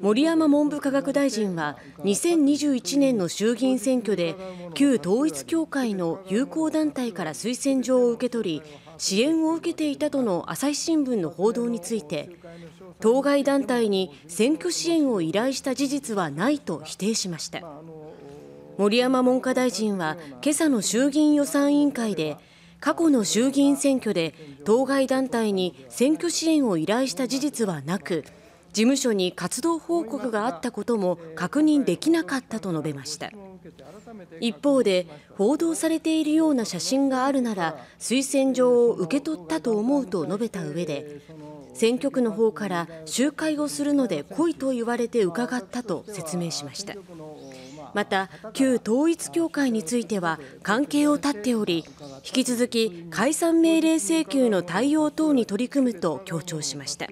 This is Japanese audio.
森山文部科学大臣は2021年の衆議院選挙で旧統一教会の友好団体から推薦状を受け取り支援を受けていたとの朝日新聞の報道について当該団体に選挙支援を依頼した事実はないと否定しました森山文科大臣は今朝の衆議院予算委員会で過去の衆議院選挙で当該団体に選挙支援を依頼した事実はなく事務所に活動報告があったことも確認できなかったと述べました一方で報道されているような写真があるなら推薦状を受け取ったと思うと述べた上で選挙区の方から集会をするので来いと言われて伺ったと説明しましたまた旧統一教会については関係を断っており引き続き解散命令請求の対応等に取り組むと強調しました